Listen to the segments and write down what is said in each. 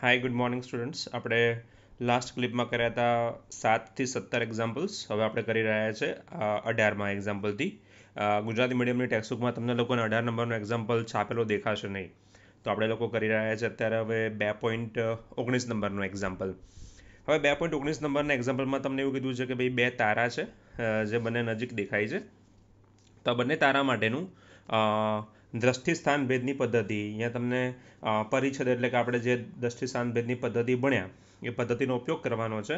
હાય good morning students આપણે last ક્લિપમાં કર્યા હતા સાતથી સત્તર એક્ઝામ્પલ્સ હવે આપણે કરી રહ્યા છે અઢારમાં એક્ઝામ્પલથી ગુજરાતી મીડિયમની ટેક્સ્ટબુકમાં તમને લોકોને અઢાર નંબરનો એક્ઝામ્પલ છાપેલો દેખાશે નહીં તો આપણે લોકો કરી રહ્યા છે અત્યારે હવે બે પોઈન્ટ ઓગણીસ નંબરનો એક્ઝામ્પલ હવે બે પોઈન્ટ ઓગણીસ નંબરના એક્ઝામ્પલમાં તમને એવું કીધું છે કે ભાઈ બે તારા છે જે બંને નજીક દેખાય છે તો બંને તારા માટેનું દ્રષ્ટિસ્થાન ભેદની પદ્ધતિ અહીંયા તમને પરિચ્છદ એટલે કે આપણે જે દ્રષ્ટિસ્થાન ભેદની પદ્ધતિ ભણ્યા એ પદ્ધતિનો ઉપયોગ કરવાનો છે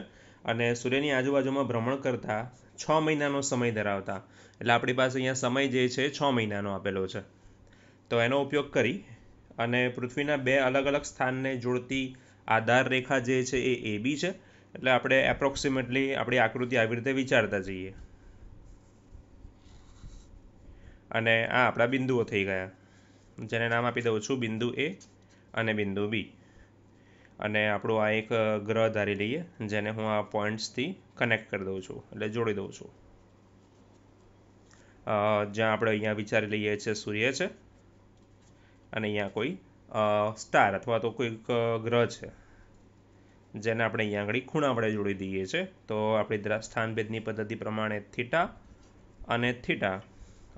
અને સૂર્યની આજુબાજુમાં ભ્રમણ કરતા છ મહિનાનો સમય ધરાવતા એટલે આપણી પાસે અહીંયા સમય જે છે છ મહિનાનો આપેલો છે તો એનો ઉપયોગ કરી અને પૃથ્વીના બે અલગ અલગ સ્થાનને જોડતી આધાર રેખા જે છે એ એ બી છે એટલે આપણે એપ્રોક્સિમેટલી આપણી આકૃતિ આવી રીતે વિચારતા જઈએ અને આ આપણા બિંદુઓ થઈ ગયા જેને નામ આપી દઉં છું બિંદુ એ અને બિંદુ બી અને આપણું આ એક ગ્રહ ધારી લઈએ જેને હું આ પોઈન્ટ્સથી કનેક્ટ કરી દઉં છું એટલે જોડી દઉં છું જ્યાં આપણે અહીંયા વિચારી લઈએ છીએ સૂર્ય છે અને અહીંયા કોઈ સ્ટાર અથવા તો કોઈક ગ્રહ છે જેને આપણે અહીંયા આગળ ખૂણા વડે જોડી દઈએ છીએ તો આપણી સ્થાનભેદની પદ્ધતિ પ્રમાણે થીટા અને થીટા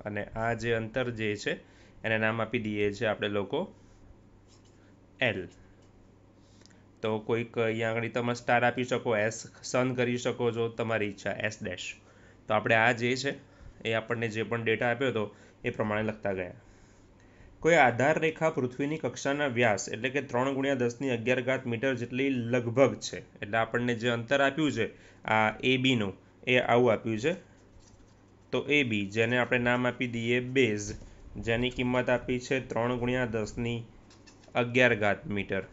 અને આ જે અંતર જે છે એને નામ આપી દઈએ છીએ આપણે લોકો એલ તો કોઈક અહીંયા આગળ તમે સ્ટાર આપી શકો એસ સન કરી શકો છો તમારી ઈચ્છા એસ ડેશ તો આપણે આ જે છે એ આપણને જે પણ ડેટા આપ્યો હતો એ પ્રમાણે લખતા ગયા કોઈ આધાર રેખા પૃથ્વીની કક્ષાના વ્યાસ એટલે કે ત્રણ ગુણ્યા દસની અગિયાર ઘાત મીટર જેટલી લગભગ છે એટલે આપણને જે અંતર આપ્યું છે આ એ બીનું એ આવું આપ્યું છે તો એ બી જેને આપણે નામ આપી દઈએ બેઝ જેની કિંમત આપી છે ત્રણ ગુણ્યા દસની અગિયાર ઘાત મીટર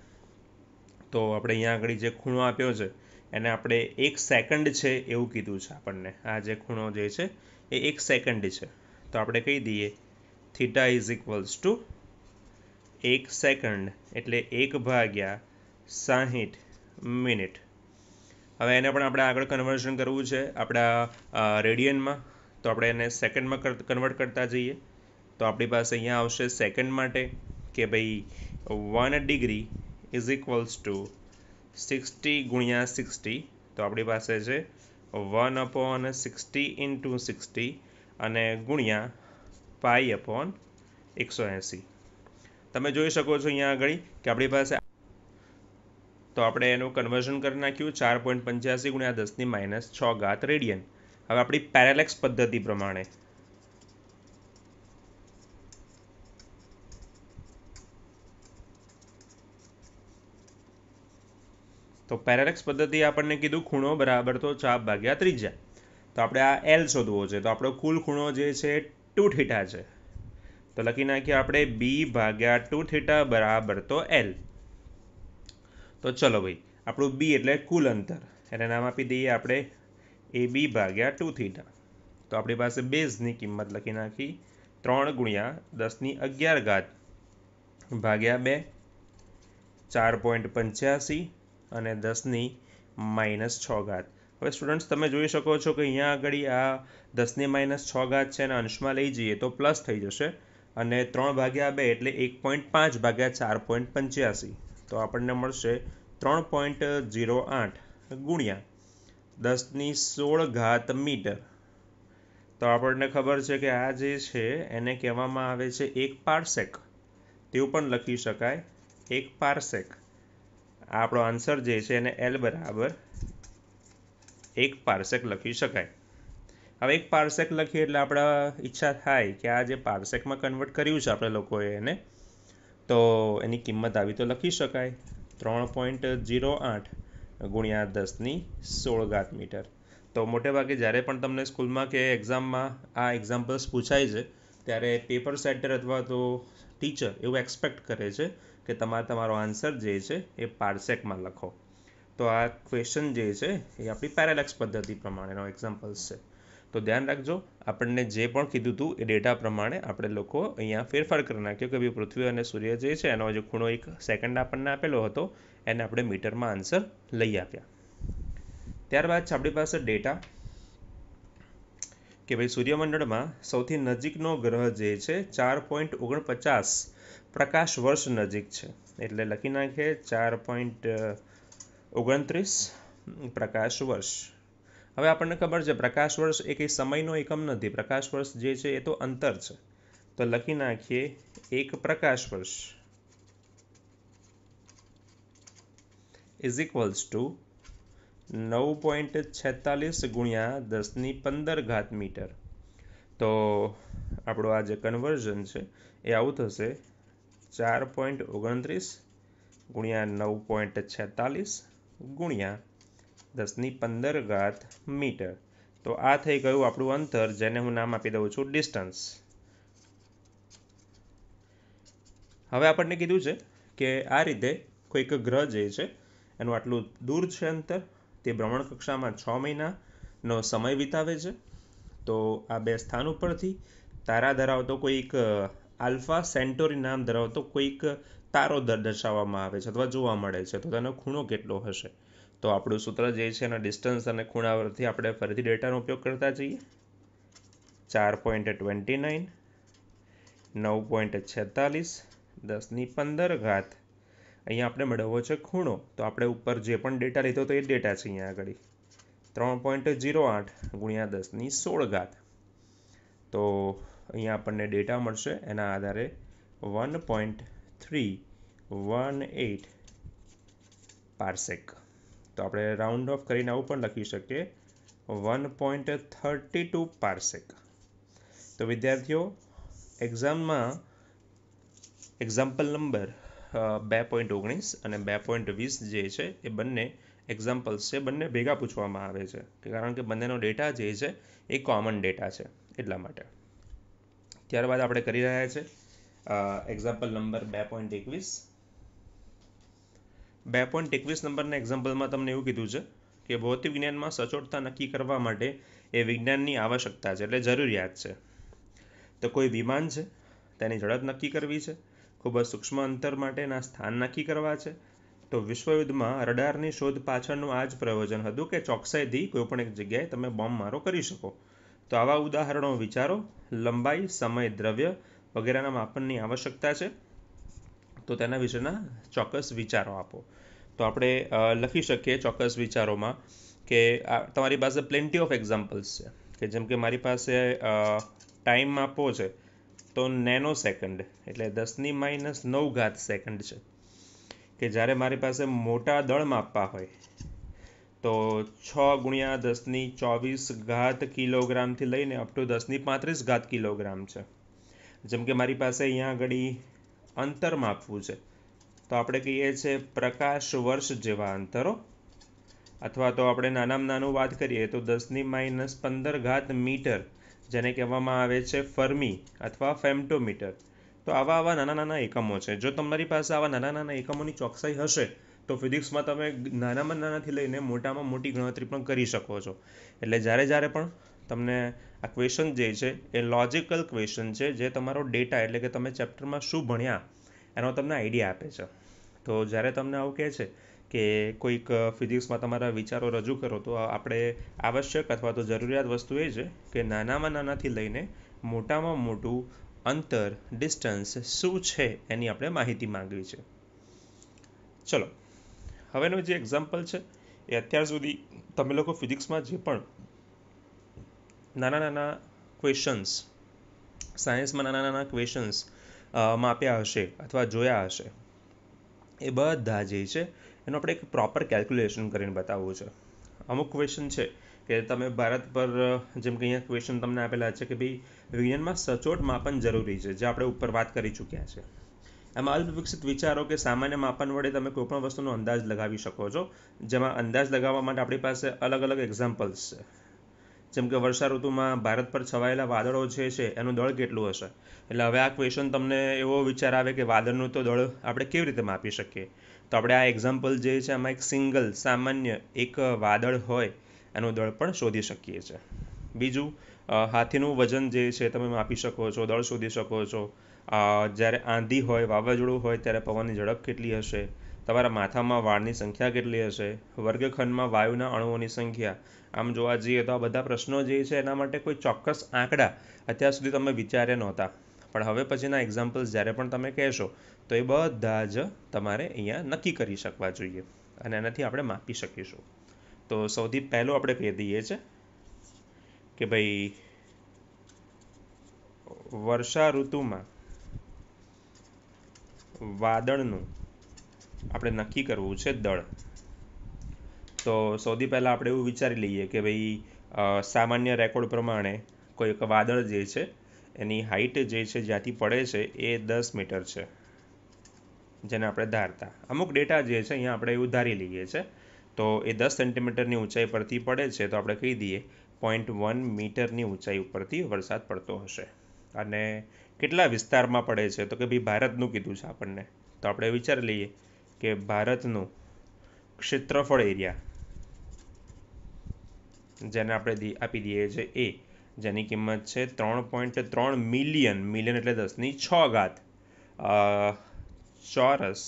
તો આપણે અહીંયા આગળ જે ખૂણો આપ્યો છે એને આપણે એક સેકન્ડ છે એવું કીધું છે આપણને આ જે ખૂણો જે છે એ એક સેકન્ડ છે તો આપણે કહી દઈએ થીટા ઇઝ ઇક્વલ્સ ટુ એક સેકન્ડ એટલે એક ભાગ્યા સાહીઠ મિનિટ હવે એને પણ આપણે આગળ કન્વર્ઝન કરવું છે આપણા રેડિયનમાં તો આપણે એને સેકન્ડમાં કન્વર્ટ કરતા જઈએ તો આપણી પાસે અહીંયા આવશે સેકન્ડ માટે કે ભાઈ one degree is equals to sixty ગુણ્યા સિક્સટી તો આપણી પાસે છે one upon sixty into sixty અને ગુણ્યા પાઈ અપોન એકસો એંસી તમે જોઈ શકો છો અહીંયા આગળ કે આપણી પાસે તો આપણે એનું કન્વર્ઝન કરી નાખ્યું ચાર પોઈન્ટ પંચ્યાસી ગુણ્યા દસની માઇનસ છ ઘાત રેડિયન હવે આપણી પેરેલેક્સ પદ્ધતિ પ્રમાણે તો પેરેલેક્સ પદ્ધતિ આપણને કીધું ખૂણો બરાબર તો ચાપ ભાગ્યા ત્રીજા તો આપણે આ એલ શોધવો છે તો આપણો કુલ ખૂણો જે છે ટુ થીટા છે તો લખી નાખીએ આપણે બી ભાગ્યા ટુ થીટા બરાબર તો એલ તો ચલો ભાઈ આપણું બી એટલે કુલ અંતર એને નામ આપી દઈએ આપણે એ બી ભાગ્યા ટુ થીટા તો આપણી પાસે બેઝની કિંમત લખી નાખી ત્રણ ગુણ્યા દસની અગિયાર ઘાત ભાગ્યા બે ચાર પોઈન્ટ પંચ્યાસી અને દસની માઇનસ છ ઘાત હવે સ્ટુડન્ટ્સ તમે જોઈ શકો છો કે અહીંયા આગળ આ દસની માઇનસ છ ઘાત છે અને અંશમાં લઈ જઈએ તો પ્લસ થઈ જશે અને ત્રણ ભાગ્યા બે એટલે એક પોઈન્ટ પાંચ ભાગ્યા ચાર પોઈન્ટ પંચ્યાસી તો આપણને મળશે ત્રણ પોઈન્ટ જીરો આઠ ગુણ્યા દસની સોળ ઘાત મીટર તો આપણને ખબર છે કે આ જે છે એને કહેવામાં આવે છે એક પારસેક તેવું પણ લખી શકાય એક પારસેક આપણો આન્સર જે છે એને એલ બરાબર એક પારસેક લખી શકાય હવે એક પારસેક લખીએ એટલે આપણા ઈચ્છા થાય કે આ જે પારસેકમાં કન્વર્ટ કર્યું છે આપણે લોકોએ એને તો એની કિંમત આવી તો લખી શકાય ત્રણ પોઈન્ટ જીરો આઠ ગુણ્યા દસની સોળ ઘાત મીટર તો મોટે ભાગે જ્યારે પણ તમને સ્કૂલમાં કે એક્ઝામમાં આ એક્ઝામ્પલ્સ પૂછાય છે ત્યારે પેપર સેટર અથવા તો ટીચર એવું એક્સપેક્ટ કરે છે કે તમારે તમારો આન્સર જે છે એ પાર્સેકમાં લખો તો આ ક્વેશ્ચન જે છે એ આપણી પેરેલેક્સ પદ્ધતિ પ્રમાણેનો એક્ઝામ્પલ્સ છે તો ધ્યાન રાખજો આપણને જે પણ કીધું હતું એ ડેટા પ્રમાણે આપણે લોકો અહીંયા ફેરફાર કરી નાખ્યો કે ભાઈ પૃથ્વી અને સૂર્ય જે છે એનો જે ખૂણો એક સેકન્ડ આપણને આપેલો હતો એને આપણે મીટરમાં આન્સર લઈ આપ્યા ત્યારબાદ છે આપણી પાસે ડેટા કે ભાઈ સૂર્યમંડળમાં સૌથી નજીકનો ગ્રહ જે છે ચાર પોઈન્ટ ઓગણપચાસ પ્રકાશ વર્ષ નજીક છે એટલે લખી નાખે ચાર પોઈન્ટ ઓગણત્રીસ પ્રકાશ વર્ષ હવે આપણને ખબર છે પ્રકાશ વર્ષ એ કંઈ સમયનો એકમ નથી પ્રકાશ વર્ષ જે છે એ તો અંતર છે તો લખી નાખીએ એક પ્રકાશ વર્ષ ઇઝ ઇક્વલ્સ ટુ નવ પોઈન્ટ છેતાલીસ ગુણ્યા દસની પંદર ઘાત મીટર તો આપણો આ જે કન્વર્ઝન છે એ આવું થશે ચાર પોઈન્ટ ઓગણત્રીસ ગુણ્યા નવ પોઈન્ટ છેતાલીસ ગુણ્યા દસની પંદર ઘાત મીટર તો આ થઈ ગયું આપણું અંતર જેને હું નામ આપી દઉં છું ડિસ્ટન્સ હવે આપણને કીધું છે કે આ રીતે કોઈક ગ્રહ જે છે એનું આટલું દૂર છે અંતર તે ભ્રમણ કક્ષામાં છ મહિનાનો સમય વિતાવે છે તો આ બે સ્થાન ઉપરથી તારા ધરાવતો કોઈક આલ્ફા સેન્ટોરી નામ ધરાવતો કોઈક તારો દર દર્શાવવામાં આવે છે અથવા જોવા મળે છે તો તેનો ખૂણો કેટલો હશે તો આપણું સૂત્ર જે છે એના ડિસ્ટન્સ અને ખૂણા પરથી આપણે ફરીથી ડેટાનો ઉપયોગ કરતા જઈએ ચાર પોઈન્ટ ટ્વેન્ટી નાઇન નવ પોઈન્ટ છેતાલીસ દસની પંદર ઘાત અહીંયા આપણે મેળવવો છે ખૂણો તો આપણે ઉપર જે પણ ડેટા લીધો હતો એ ડેટા છે અહીંયા આગળ ત્રણ પોઈન્ટ જીરો આઠ ગુણ્યા દસની સોળ ઘાત તો અહીંયા આપણને ડેટા મળશે એના આધારે one point three one eight parsec તો આપણે રાઉન્ડ ઓફ કરીને આવું પણ લખી શકીએ one point thirty two parsec તો વિદ્યાર્થીઓ એક્ઝામમાં એક્ઝામ્પલ નંબર બે પોઈન્ટ ઓગણીસ અને બે પોઈન્ટ વીસ જે છે એ બંને એક્ઝામ્પલ્સ છે બંને ભેગા પૂછવામાં આવે છે કારણ કે બંનેનો ડેટા જે છે એ કોમન ડેટા છે એટલા માટે ત્યારબાદ આપણે કરી રહ્યા છે એક્ઝામ્પલ નંબર બે પોઈન્ટ એકવીસ બે પોઈન્ટ એકવીસ નંબરના એક્ઝામ્પલમાં તમને એવું કીધું છે કે ભૌતિક વિજ્ઞાનમાં સચોટતા નક્કી કરવા માટે એ વિજ્ઞાનની આવશ્યકતા છે એટલે જરૂરિયાત છે તો કોઈ વિમાન છે તેની ઝડપ નક્કી કરવી છે ખૂબ જ સૂક્ષ્મ અંતર માટેના સ્થાન નક્કી કરવા છે તો વિશ્વયુદ્ધમાં રડારની શોધ પાછળનું આ જ પ્રયોજન હતું કે ચોકસાઈથી પણ એક જગ્યાએ તમે બોમ્બ મારો કરી શકો તો આવા ઉદાહરણો વિચારો લંબાઈ સમય દ્રવ્ય વગેરેના માપનની આવશ્યકતા છે તો તેના વિશેના ચોક્કસ વિચારો આપો તો આપણે લખી શકીએ ચોક્કસ વિચારોમાં કે તમારી પાસે પ્લેન્ટી ઓફ એક્ઝામ્પલ્સ છે કે જેમ કે મારી પાસે ટાઈમ માપવો છે તો નેનો સેકન્ડ એટલે દસની માઇનસ નવ ઘાત સેકન્ડ છે કે જ્યારે મારી પાસે મોટા દળ માપવા હોય તો છ ગુણ્યા દસની ચોવીસ ઘાત કિલોગ્રામથી લઈને અપ ટુ દસની પાંત્રીસ ઘાત કિલોગ્રામ છે જેમ કે મારી પાસે અહીંયા આગળ અંતર માપવું છે તો આપણે કહીએ છીએ પ્રકાશ વર્ષ જેવા અંતરો અથવા તો આપણે નાનામાં નાનું વાત કરીએ તો દસની માઇનસ પંદર ઘાત મીટર જેને કહેવામાં આવે છે ફર્મી અથવા ફેમ્ટોમીટર તો આવા આવા નાના નાના એકમો છે જો તમારી પાસે આવા નાના નાના એકમોની ચોકસાઈ હશે તો ફિઝિક્સમાં તમે નાનામાં નાનાથી લઈને મોટામાં મોટી ગણતરી પણ કરી શકો છો એટલે જ્યારે જ્યારે પણ તમને આ ક્વેશ્ચન જે છે એ લોજિકલ ક્વેશ્ચન છે જે તમારો ડેટા એટલે કે તમે ચેપ્ટરમાં શું ભણ્યા એનો તમને આઈડિયા આપે છે તો જ્યારે તમને આવું કહે છે કે કોઈક ફિઝિક્સમાં તમારા વિચારો રજૂ કરો તો આપણે આવશ્યક અથવા તો જરૂરિયાત વસ્તુ એ છે કે નાનામાં નાનાથી લઈને મોટામાં મોટું અંતર ડિસ્ટન્સ શું છે એની આપણે માહિતી માંગવી છે ચલો હવેનું જે એક્ઝામ્પલ છે એ અત્યાર સુધી તમે લોકો ફિઝિક્સમાં જે પણ નાના નાના ક્વેશન્સ સાયન્સમાં નાના નાના ક્વેશન્સ માપ્યા હશે અથવા જોયા હશે એ બધા જે છે એનું આપણે એક પ્રોપર કેલ્ક્યુલેશન કરીને બતાવવું છે અમુક ક્વેશ્ચન છે કે તમે ભારત પર જેમ કે અહીંયા ક્વેશ્ચન તમને આપેલા છે કે ભાઈ વિજ્ઞાનમાં સચોટ માપન જરૂરી છે જે આપણે ઉપર વાત કરી ચૂક્યા છે એમાં અલ્પવિકસિત વિચારો કે સામાન્ય માપન વડે તમે કોઈપણ વસ્તુનો અંદાજ લગાવી શકો છો જેમાં અંદાજ લગાવવા માટે આપણી પાસે અલગ અલગ એક્ઝામ્પલ્સ છે જેમ કે વર્ષા ઋતુમાં ભારત પર છવાયેલા વાદળો જે છે એનું દળ કેટલું હશે એટલે હવે આ ક્વેશ્ચન તમને એવો વિચાર આવે કે વાદળનું તો દળ આપણે કેવી રીતે માપી શકીએ તો આપણે આ એક્ઝામ્પલ જે છે આમાં એક સિંગલ સામાન્ય એક વાદળ હોય એનું દળ પણ શોધી શકીએ છીએ બીજું હાથીનું વજન જે છે તમે માપી શકો છો દળ શોધી શકો છો જ્યારે આંધી હોય વાવાઝોડું હોય ત્યારે પવનની ઝડપ કેટલી હશે તમારા માથામાં વાળની સંખ્યા કેટલી હશે વર્ગખંડમાં વાયુના અણુઓની સંખ્યા આમ જોવા જઈએ તો આ બધા પ્રશ્નો જે છે એના માટે કોઈ ચોક્કસ આંકડા અત્યાર સુધી તમે વિચાર્યા નહોતા પણ હવે પછીના એક્ઝામ્પલ્સ જ્યારે પણ તમે કહેશો તો એ બધા જ તમારે અહીંયા નક્કી કરી શકવા જોઈએ અને એનાથી આપણે માપી શકીશું તો સૌથી પહેલો આપણે કહી દઈએ છે કે ભાઈ વર્ષા ઋતુમાં વાદળનું આપણે નક્કી કરવું છે દળ તો સૌથી પહેલાં આપણે એવું વિચારી લઈએ કે ભાઈ સામાન્ય રેકોર્ડ પ્રમાણે કોઈ એક વાદળ જે છે એની હાઇટ જે છે જ્યાંથી પડે છે એ દસ મીટર છે જેને આપણે ધારતા અમુક ડેટા જે છે અહીંયા આપણે એવું ધારી લઈએ છીએ તો એ દસ સેન્ટીમીટરની ઊંચાઈ પરથી પડે છે તો આપણે કહી દઈએ પોઈન્ટ વન મીટરની ઊંચાઈ ઉપરથી વરસાદ પડતો હશે અને કેટલા વિસ્તારમાં પડે છે તો કે ભાઈ ભારતનું કીધું છે આપણને તો આપણે વિચારી લઈએ કે ભારતનું ક્ષેત્રફળ એરિયા જેને આપણે આપી દઈએ છે એ જેની કિંમત છે ત્રણ પોઈન્ટ ત્રણ મિલિયન મિલિયન એટલે દસની છ ઘાત ચોરસ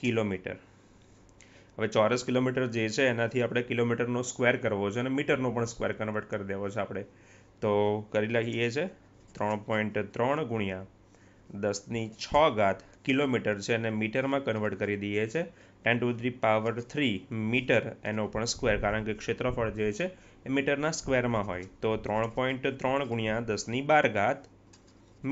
કિલોમીટર હવે ચોરસ કિલોમીટર જે છે એનાથી આપણે કિલોમીટરનો સ્ક્વેર કરવો છે અને મીટરનો પણ સ્ક્વેર કન્વર્ટ કરી દેવો છે આપણે તો કરી લઈએ છે ત્રણ પોઈન્ટ ત્રણ ગુણ્યા દસની છ ઘાત કિલોમીટર છે અને મીટરમાં કન્વર્ટ કરી દઈએ છે ten to three power three metre એનો પણ સ્ક્વેર કારણ કે ક્ષેત્રફળ જે છે એ મીટરના સ્ક્વેરમાં હોય તો ત્રણ પોઈન્ટ ત્રણ ગુણ્યા દસની બાર ઘાત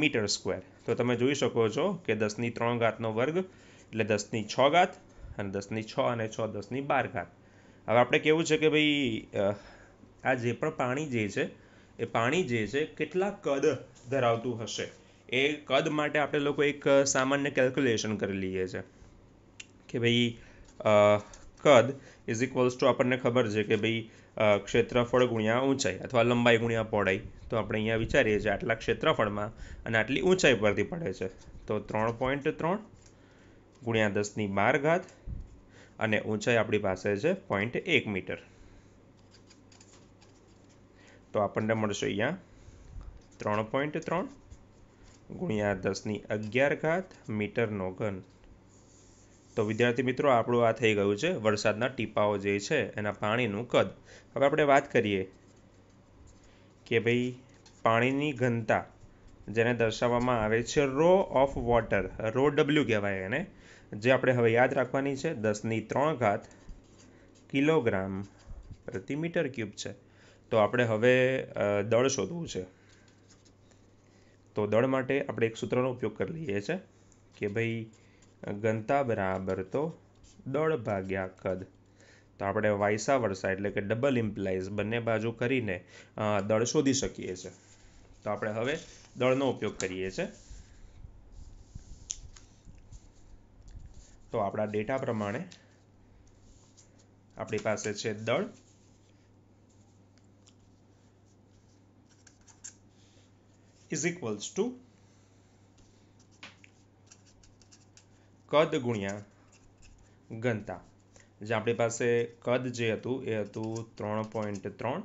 મીટર સ્ક્વેર તો તમે જોઈ શકો છો કે દસની ત્રણ ઘાતનો વર્ગ એટલે દસની છ ઘાત અને દસની છ અને છ દસની બાર ઘાત હવે આપણે કેવું છે કે ભાઈ આ જે પણ પાણી જે છે એ પાણી જે છે કેટલા કદ ધરાવતું હશે એ કદ માટે આપણે લોકો એક સામાન્ય કેલ્ક્યુલેશન કરી લઈએ છે કે ભાઈ કદ ઇઝ ઇક્વલ્સ ટુ આપણને ખબર છે કે ભાઈ ક્ષેત્રફળ ગુણ્યા ઊંચાઈ અથવા લંબાઈ ગુણ્યા પહોળાઈ તો આપણે અહીંયા વિચારીએ છીએ આટલા ક્ષેત્રફળમાં અને આટલી ઊંચાઈ પરથી પડે છે તો ત્રણ પોઈન્ટ ત્રણ ગુણ્યા દસની બાર ઘાત અને ઊંચાઈ આપણી પાસે છે પોઈન્ટ એક મીટર તો આપણને મળશે અહીંયા ત્રણ પોઈન્ટ ત્રણ ગુણ્યા દસની અગિયાર ઘાત મીટરનો ઘન તો વિદ્યાર્થી મિત્રો આપણું આ થઈ ગયું છે વરસાદના ટીપાઓ જે છે એના પાણીનું કદ હવે આપણે વાત કરીએ કે ભાઈ પાણીની ઘનતા જેને દર્શાવવામાં આવે છે rho of water rho W કહેવાય એને જે આપણે હવે યાદ રાખવાની છે દસની ત્રણ ઘાત કિલોગ્રામ પ્રતિ મીટર ક્યુબ છે તો આપણે હવે દળ શોધવું છે તો દળ માટે આપણે એક સૂત્રનો ઉપયોગ કરી લઈએ છીએ કે ભાઈ ઘનતા બરાબર તો દળ ભાગ્યા કદ તો આપણે વાયસા વરસા એટલે કે ડબલ ઇમ્પ્લાઇઝ બંને બાજુ કરીને દળ શોધી શકીએ છીએ તો આપણે હવે દળનો ઉપયોગ કરીએ છીએ તો આપણા ડેટા પ્રમાણે આપણી પાસે છે દળ is equals to કદ ગુણ્યા ઘનતા જે આપણી પાસે કદ જે હતું એ હતું ત્રણ પોઈન્ટ ત્રણ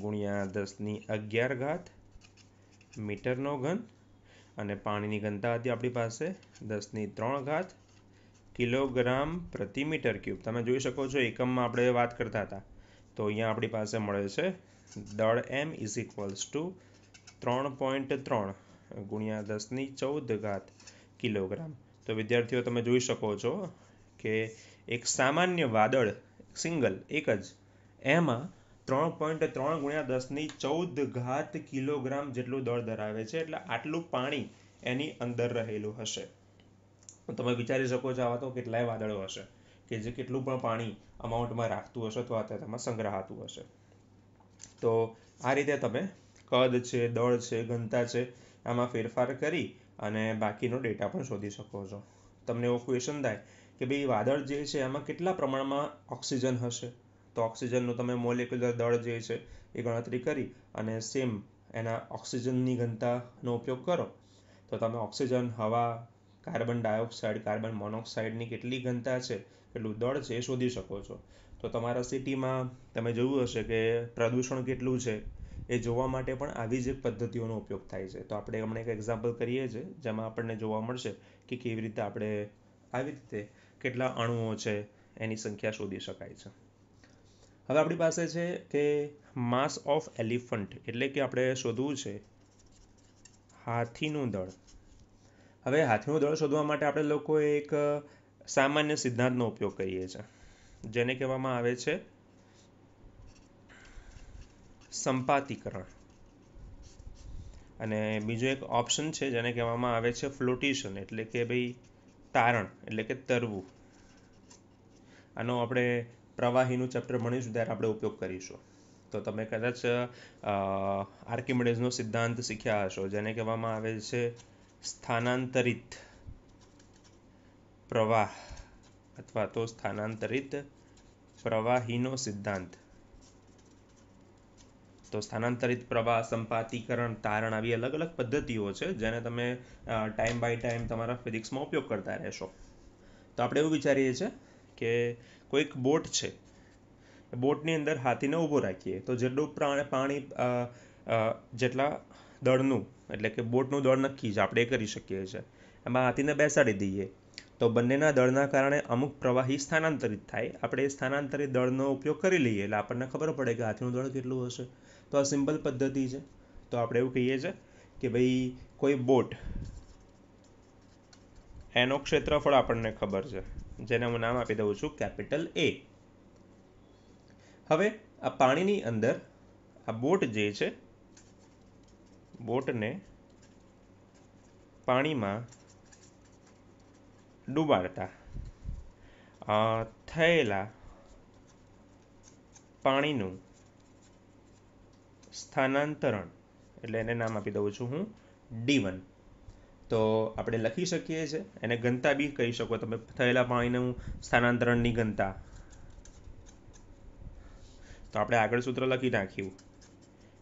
ગુણ્યા દસની અગિયાર ઘાત મીટરનો ઘન અને પાણીની ઘનતા હતી આપણી પાસે દસની ત્રણ ઘાત કિલોગ્રામ પ્રતિ મીટર ક્યુબ તમે જોઈ શકો છો એકમમાં આપણે વાત કરતા હતા તો અહીંયા આપણી પાસે મળે છે દળ એમ ઇઝ ઇક્વલ્સ ટુ ત્રણ પોઈન્ટ ત્રણ ગુણ્યા દસની ચૌદ ઘાત કિલોગ્રામ તો વિદ્યાર્થીઓ તમે જોઈ શકો છો કે એક સામાન્ય વાદળ સિંગલ એક જ એમાં ત્રણ પોઈન્ટ ત્રણ ગુણ્યા દસની ચૌદ ઘાત કિલોગ્રામ જેટલું દળ ધરાવે છે એટલે આટલું પાણી એની અંદર રહેલું હશે તમે વિચારી શકો છો આવા તો કેટલાય વાદળો હશે કે જે કેટલું પણ પાણી અમાઉન્ટમાં રાખતું હશે અથવા તેમાં સંગ્રહાતું હશે તો આ રીતે તમે કદ છે દળ છે ઘનતા છે આમાં ફેરફાર કરી અને બાકીનો ડેટા પણ શોધી શકો છો તમને એવો ક્વેશ્ચન થાય કે ભાઈ વાદળ જે છે એમાં કેટલા પ્રમાણમાં ઓક્સિજન હશે તો ઓક્સિજનનું તમે મોલેક્યુલર દળ જે છે એ ગણતરી કરી અને સેમ એના ઓક્સિજનની ઘનતાનો ઉપયોગ કરો તો તમે ઓક્સિજન હવા કાર્બન ડાયોક્સાઇડ કાર્બન મોનોક્સાઇડની કેટલી ઘનતા છે કેટલું દળ છે એ શોધી શકો છો તો તમારા સિટીમાં તમે જોયું હશે કે પ્રદૂષણ કેટલું છે એ જોવા માટે પણ આવી જ એક પદ્ધતિઓનો ઉપયોગ થાય છે તો આપણે હમણાં એક એક્ઝામ્પલ કરીએ છીએ જેમાં આપણને જોવા મળશે કે કેવી રીતે આપણે આવી રીતે કેટલા અણુઓ છે એની સંખ્યા શોધી શકાય છે હવે આપણી પાસે છે કે માસ ઓફ એલિફન્ટ એટલે કે આપણે શોધવું છે હાથીનું દળ હવે હાથીનું દળ શોધવા માટે આપણે લોકો એક સામાન્ય સિદ્ધાંતનો ઉપયોગ કરીએ છીએ જેને કહેવામાં આવે છે સંપાતીકરણ અને બીજો એક ઓપ્શન છે જેને કહેવામાં આવે છે ફ્લોટેશન એટલે કે ભાઈ તારણ એટલે કે તરવું આનો આપણે પ્રવાહીનું ચેપ્ટર ભણીશું ત્યારે આપણે ઉપયોગ કરીશું તો તમે કદાચ આર્કિમેડિઝનો સિદ્ધાંત શીખ્યા હશો જેને કહેવામાં આવે છે સ્થાનાંતરિત પ્રવાહ અથવા તો સ્થાનાંતરિત પ્રવાહીનો સિદ્ધાંત તો સ્થાનાંતરિત પ્રવાહ સંપાતીકરણ તારણ આવી અલગ અલગ પદ્ધતિઓ છે જેને તમે ટાઈમ બાય ટાઈમ તમારા ફિઝિક્સમાં ઉપયોગ કરતા રહેશો તો આપણે એવું વિચારીએ છીએ કે કોઈક બોટ છે બોટની અંદર હાથીને ઊભો રાખીએ તો જેટલું પાણી જેટલા દળનું એટલે કે બોટનું દળ નક્કી જ આપણે એ કરી શકીએ છીએ એમાં હાથીને બેસાડી દઈએ તો બંનેના દળના કારણે અમુક પ્રવાહી સ્થાનાંતરિત થાય આપણે સ્થાનાંતરિત દળનો ઉપયોગ કરી લઈએ એટલે આપણને ખબર પડે કે હાથીનું દળ કેટલું હશે તો આ સિમ્પલ પદ્ધતિ છે તો આપણે એવું કહીએ છીએ કે ભાઈ કોઈ બોટ એનો ક્ષેત્રફળ આપણને ખબર છે જેને હું નામ આપી દઉં છું કેપિટલ એ હવે આ પાણીની અંદર આ બોટ જે છે બોટને પાણીમાં ડૂબાડતા થયેલા પાણીનું સ્થાનાંતરણ એટલે એને નામ આપી દઉં છું હું ડી વન તો આપણે લખી શકીએ છીએ એને ઘનતા બી કહી શકો તમે થયેલા પાણીનું સ્થાનાંતરણની ઘનતા તો આપણે આગળ સૂત્ર લખી નાખ્યું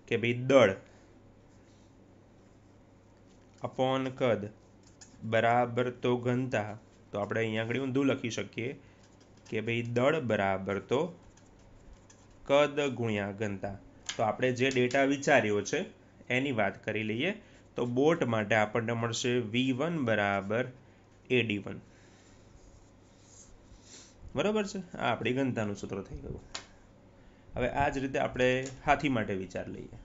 કે ભાઈ દળ અપોન કદ બરાબર તો ઘનતા તો આપણે અહીંયા આગળ ઊંધું લખી શકીએ કે ભાઈ દળ બરાબર તો કદ ગુણ્યા ઘનતા તો આપણે જે ડેટા વિચાર્યો છે એની વાત કરી લઈએ તો બોટ માટે આપણને મળશે વી વન બરાબર એડી વન બરાબર છે આ આપણી ઘનતાનું સૂત્ર થઈ ગયું હવે આ જ રીતે આપણે હાથી માટે વિચાર લઈએ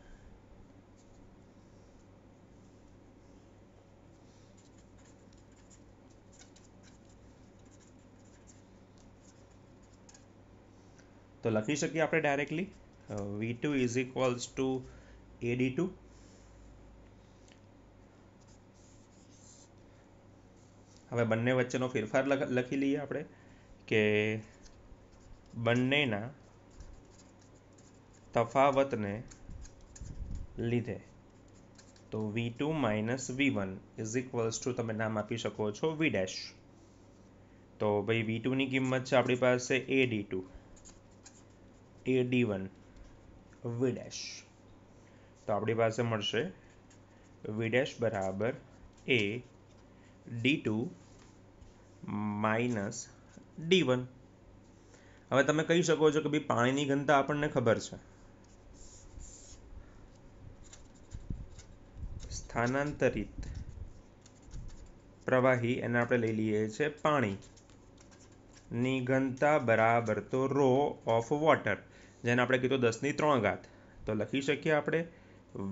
તો લખી શકીએ આપણે directly Uh, V2 is equals to AD2 હવે બંને વચ્ચેનો ફેરફાર લખી લઈએ આપણે કે બંનેના તફાવતને લીધે તો V two minus V one is equals to તમે નામ આપી શકો છો વી ડેશ તો ભાઈ વી ટુની કિંમત છે આપણી પાસે A D two A D one V dash તો આપણી પાસે મળશે વી ડેશ બરાબર A D two minus D one હવે તમે કહી શકો છો કે ભાઈ પાણીની ઘનતા આપણને ખબર છે સ્થાનાંતરિત પ્રવાહી એને આપણે લઈ લઈએ છીએ પાણી ની ઘનતા બરાબર તો રો ઓફ વોટર જેને આપણે કીધું દસની ત્રણ ઘાત તો લખી શકીએ આપણે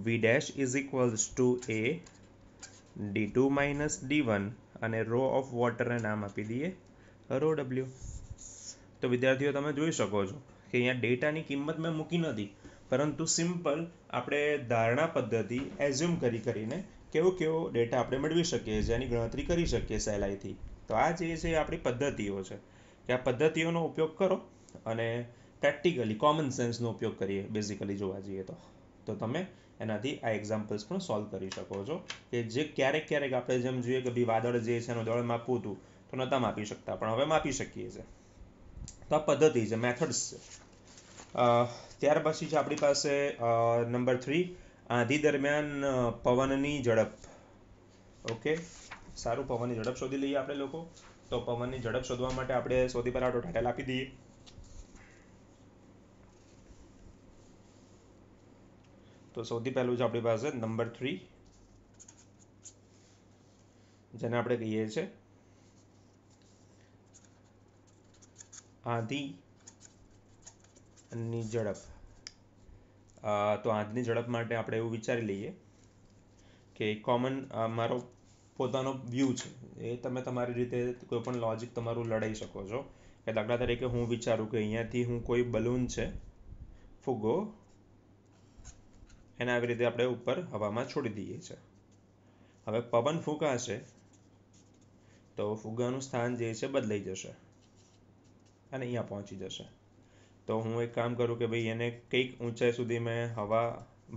V dash is equals to A D two minus D one અને રો ઓફ વોટરને નામ આપી દઈએ રો ડબલ્યુ તો વિદ્યાર્થીઓ તમે જોઈ શકો છો કે અહીંયા ડેટાની કિંમત મેં મૂકી નથી પરંતુ સિમ્પલ આપણે ધારણા પદ્ધતિ એઝ્યુમ કરી કરીને કેવો કેવો ડેટા આપણે મેળવી શકીએ જેની ગણતરી કરી શકીએ સહેલાઈથી તો આ જે છે આપણી પદ્ધતિઓ છે કે આ પદ્ધતિઓનો ઉપયોગ કરો અને પ્રેક્ટિકલી કોમન સેન્સનો ઉપયોગ કરીએ બેઝિકલી જોવા જઈએ તો તો તમે એનાથી આ એક્ઝામ્પલ્સ પણ સોલ્વ કરી શકો છો કે જે ક્યારેક ક્યારેક આપણે જેમ જોઈએ કે ભાઈ વાદળ જે છે એનું દળ માપવું હતું તો નતા માપી શકતા પણ હવે માપી શકીએ છીએ તો આ પદ્ધતિ છે મેથડ્સ છે ત્યાર પછી છે આપણી પાસે નંબર થ્રી આંધી દરમિયાન પવનની ઝડપ ઓકે સારું પવનની ઝડપ શોધી લઈએ આપણે લોકો તો પવનની ઝડપ શોધવા માટે આપણે સૌથી પહેલાં ટાઇટલ આપી દઈએ તો સૌથી પહેલું છે આપણી પાસે નંબર થ્રી જેને આપણે કહીએ છીએ આંધીની ઝડપ તો આંધીની ઝડપ માટે આપણે એવું વિચારી લઈએ કે કોમન મારો પોતાનો વ્યૂ છે એ તમે તમારી રીતે કોઈ પણ લોજિક તમારું લડાઈ શકો છો કે દાખલા તરીકે હું વિચારું કે અહીંયાથી હું કોઈ બલૂન છે ફુગ્ગો એને આવી રીતે આપણે ઉપર હવામાં છોડી દઈએ છીએ હવે પવન ફૂંકાશે તો ફુગ્ગાનું સ્થાન જે છે બદલાઈ જશે અને અહીંયા પહોંચી જશે તો હું એક કામ કરું કે ભાઈ એને કંઈક ઊંચાઈ સુધી મેં હવા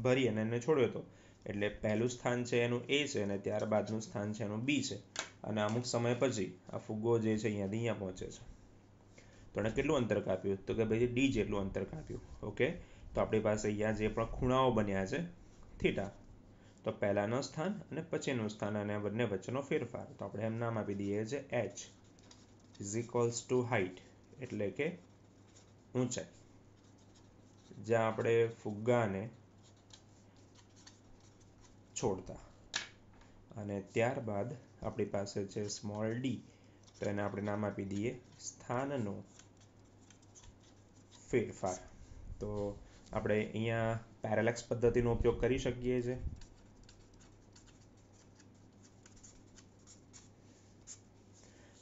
ભરી અને એને છોડ્યો હતો એટલે પહેલું સ્થાન છે એનું એ છે અને ત્યારબાદનું સ્થાન છે એનું બી છે અને અમુક સમય પછી આ ફુગ્ગો જે છે અહીંયાથી અહીંયા પહોંચે છે તો એણે કેટલું અંતર કાપ્યું તો કે ભાઈ ડી જેટલું અંતર કાપ્યું ઓકે તો આપણી પાસે અહીંયા જે પણ ખૂણાઓ બન્યા છે થીટા તો પહેલાંનું સ્થાન અને પછીનું સ્થાન અને બંને વચ્ચેનો ફેરફાર તો આપણે એમ નામ આપી દઈએ છે H is equals to height એટલે કે ઊંચાઈ જ્યાં આપણે ફુગ્ગાને છોડતા અને ત્યારબાદ આપણી પાસે છે સ્મોલ ડી તો એને આપણે નામ આપી દઈએ સ્થાનનો ફેરફાર તો આપણે અહીંયા પેરેલેક્સ પદ્ધતિનો ઉપયોગ કરી શકીએ છીએ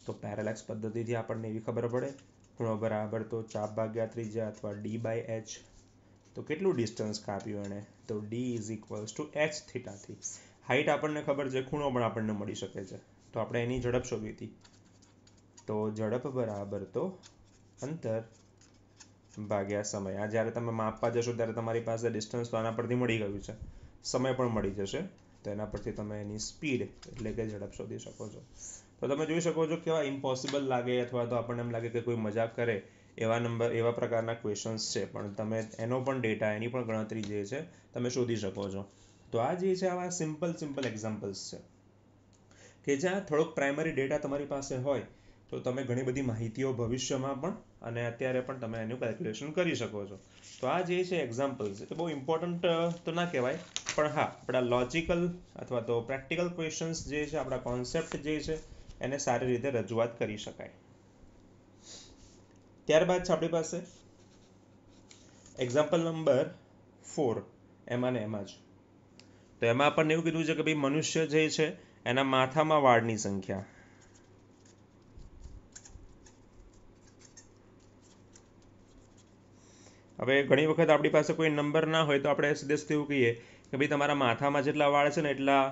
તો પેરેલેક્સ પદ્ધતિથી આપણને એવી ખબર પડે ખૂણો બરાબર તો ચાપ ભાગ્યા ત્રીજા અથવા ડી બાય એચ તો કેટલું ડિસ્ટન્સ કાપ્યું એણે તો D is equals to H થીટાથી હાઇટ આપણને ખબર છે ખૂણો પણ આપણને મળી શકે છે તો આપણે એની ઝડપ શોધી હતી તો ઝડપ બરાબર તો અંતર ભાગ્યા સમય આ જ્યારે તમે માપવા જશો ત્યારે તમારી પાસે ડિસ્ટન્સ તો આના પરથી મળી ગયું છે સમય પણ મળી જશે તો એના પરથી તમે એની સ્પીડ એટલે કે ઝડપ શોધી શકો છો તો તમે જોઈ શકો છો કેવા ઇમ્પોસિબલ લાગે અથવા તો આપણને એમ લાગે કે કોઈ મજાક કરે એવા નંબર એવા પ્રકારના ક્વેશ્ચન્સ છે પણ તમે એનો પણ ડેટા એની પણ ગણતરી જે છે તમે શોધી શકો છો તો આ જે છે આવા સિમ્પલ સિમ્પલ એક્ઝામ્પલ્સ છે કે જ્યાં થોડોક પ્રાઇમરી ડેટા તમારી પાસે હોય તો તમે ઘણી બધી માહિતીઓ ભવિષ્યમાં પણ અને અત્યારે પણ તમે એનું કેલ્ક્યુલેશન કરી શકો છો તો આ જે છે એક્ઝામ્પલ્સ એ બહુ ઇમ્પોર્ટન્ટ તો ના કહેવાય પણ હા આપણા લોજિકલ અથવા તો પ્રેક્ટિકલ ક્વેશ્ચન્સ જે છે આપણા કોન્સેપ્ટ જે છે એને સારી રીતે રજૂઆત કરી શકાય ત્યારબાદ છે આપણી પાસે એક્ઝામ્પલ નંબર ફોર એમાં ને એમાં જ તો એમાં આપણને એવું કીધું છે કે ભાઈ મનુષ્ય જે છે એના માથામાં વાળની સંખ્યા હવે ઘણી વખત આપણી પાસે કોઈ નંબર ના હોય તો આપણે સીધે સીધું એવું કહીએ કે ભાઈ તમારા માથામાં જેટલા વાળ છે ને એટલા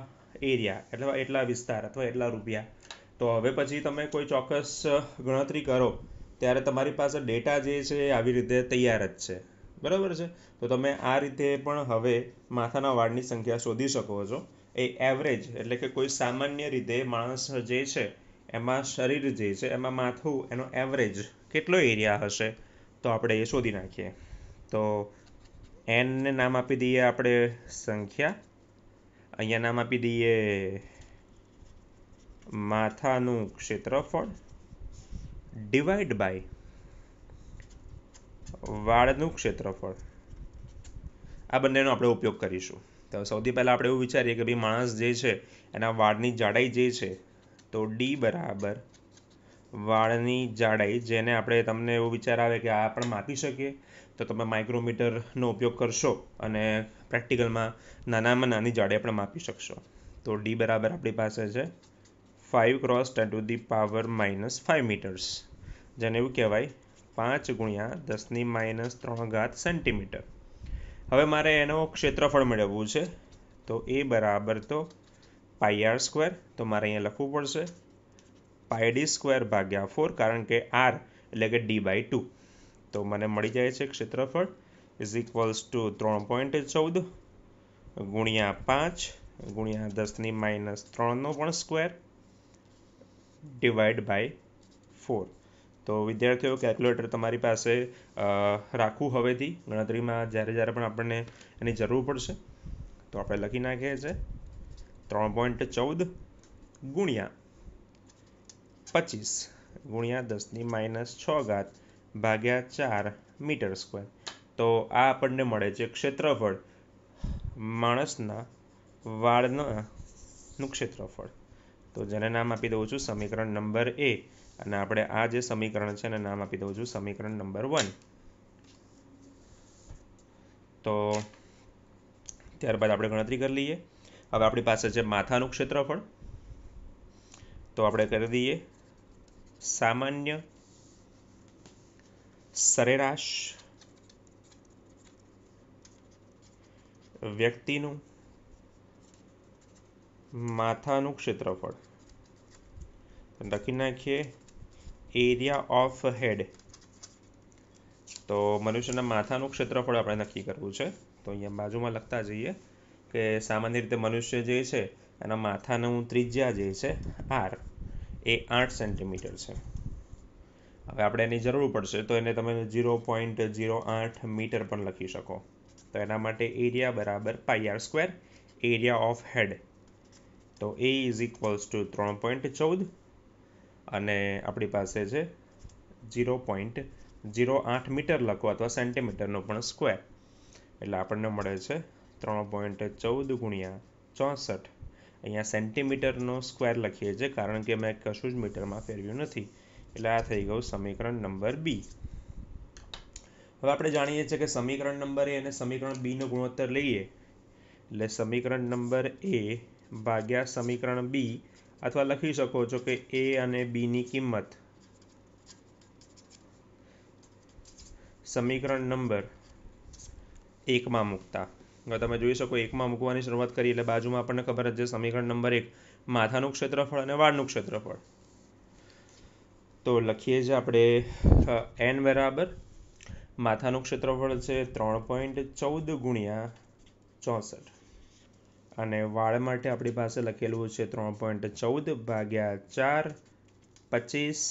એરિયા એટલે એટલા વિસ્તાર અથવા એટલા રૂપિયા તો હવે પછી તમે કોઈ ચોક્કસ ગણતરી કરો ત્યારે તમારી પાસે ડેટા જે છે એ આવી રીતે તૈયાર જ છે બરાબર છે તો તમે આ રીતે પણ હવે માથાના વાળની સંખ્યા શોધી શકો છો એ એવરેજ એટલે કે કોઈ સામાન્ય રીતે માણસ જે છે એમાં શરીર જે છે એમાં માથું એનો એવરેજ કેટલો એરિયા હશે તો આપણે એ શોધી નાખીએ તો એનને નામ આપી દઈએ આપણે સંખ્યા અહીંયા નામ આપી દઈએ માથાનું ક્ષેત્રફળ ડિવાઈડ બાય વાળનું ક્ષેત્રફળ આ બંનેનો આપણે ઉપયોગ કરીશું તો સૌથી પહેલાં આપણે એવું વિચારીએ કે ભાઈ માણસ જે છે એના વાળની જાડાઈ જે છે તો ડી બરાબર વાળની જાડાઈ જેને આપણે તમને એવો વિચાર આવે કે આ પણ માપી શકીએ તો તમે માઇક્રોમીટરનો ઉપયોગ કરશો અને પ્રેક્ટિકલમાં નાનામાં નાની જાડે પણ માપી શકશો તો ડી બરાબર આપણી પાસે છે five cross ten to the power minus five metres જેને એવું કહેવાય પાંચ ગુણ્યા દસની માઇનસ ત્રણ ઘાત સેન્ટીમીટર હવે મારે એનો ક્ષેત્રફળ મેળવવું છે તો એ બરાબર તો પાઈ આર સ્ક્વેર તો મારે અહીંયા લખવું પડશે પાઈ ડી સ્ક્વેર ભાગ્યા ફોર કારણ કે આર એટલે કે ડી બાય ટુ તો મને મળી જાય છે ક્ષેત્રફળ ઇઝ ઇક્વલ્સ ટુ ત્રણ પોઈન્ટ ચૌદ ગુણ્યા પાંચ ગુણ્યા દસની માઇનસ ત્રણનો પણ સ્ક્વેર ડિવાઈડ બાય ફોર તો વિદ્યાર્થીઓ કેલ્ક્યુલેટર તમારી પાસે રાખવું હવેથી ગણતરીમાં જ્યારે જ્યારે પણ આપણને એની જરૂર પડશે તો આપણે લખી નાખીએ છીએ ત્રણ પોઈન્ટ ચૌદ ગુણ્યા પચીસ ગુણ્યા દસની માઇનસ છ ઘાત ભાગ્યા ચાર મીટર સ્ક્વેર તો આ આપણને મળે છે ક્ષેત્રફળ માણસના વાળના નું ક્ષેત્રફળ તો જેને નામ આપી દઉં છું સમીકરણ નંબર એ અને આપણે આ જે સમીકરણ છે એને નામ આપી દઉં છું સમીકરણ નંબર વન તો ત્યારબાદ આપણે ગણતરી કરી લઈએ હવે આપણી પાસે છે માથાનું ક્ષેત્રફળ તો આપણે કરી દઈએ સામાન્ય સરેરાશ વ્યક્તિનું માથાનું ક્ષેત્રફળ લખી નાખીએ એરિયા ઓફ હેડ તો મનુષ્યના માથાનું ક્ષેત્રફળ આપણે નક્કી કરવું છે તો અહીંયા બાજુમાં લખતા જઈએ કે સામાન્ય રીતે મનુષ્ય જે છે એના માથાનું ત્રિજ્યા જે છે આર એ આઠ સેન્ટીમીટર છે હવે આપણે એની જરૂર પડશે તો એને તમે ઝીરો પોઈન્ટ ઝીરો આઠ મીટર પણ લખી શકો તો એના માટે એરિયા બરાબર pi R square area of head તો એ ઇઝ ઇક્વલ્સ ટુ ત્રણ પોઈન્ટ ચૌદ અને આપણી પાસે છે ઝીરો પોઈન્ટ ઝીરો આઠ મીટર લખો અથવા સેન્ટીમીટરનો પણ સ્ક્વેર એટલે આપણને મળે છે ત્રણ પોઈન્ટ ચૌદ ગુણ્યા ચોસઠ અહીંયા સેન્ટીમીટરનો સ્ક્વેર લખીએ છીએ કારણ કે મેં કશું જ મીટરમાં ફેરવ્યું નથી એટલે આ થઈ ગયું સમીકરણ નંબર બી હવે આપણે જાણીએ છીએ કે સમીકરણ નંબર એ અને સમીકરણ બીનો ગુણોત્તર લઈએ એટલે સમીકરણ નંબર એ ભાગ્યા સમીકરણ બી અથવા લખી શકો છો કે એ અને બીની કિંમત સમીકરણ નંબર એકમાં મૂકતા હવે તમે જોઈ શકો એકમાં મૂકવાની શરૂઆત કરી એટલે બાજુમાં આપણને ખબર જ છે સમીકરણ નંબર એક માથાનું ક્ષેત્રફળ અને વાળનું ક્ષેત્રફળ તો લખીએ છીએ આપણે એન બરાબર માથાનું ક્ષેત્રફળ છે ત્રણ પોઈન્ટ ચૌદ ગુણ્યા ચોસઠ અને વાળ માટે આપણી પાસે લખેલું છે ત્રણ પોઈન્ટ ચૌદ ભાગ્યા ચાર પચીસ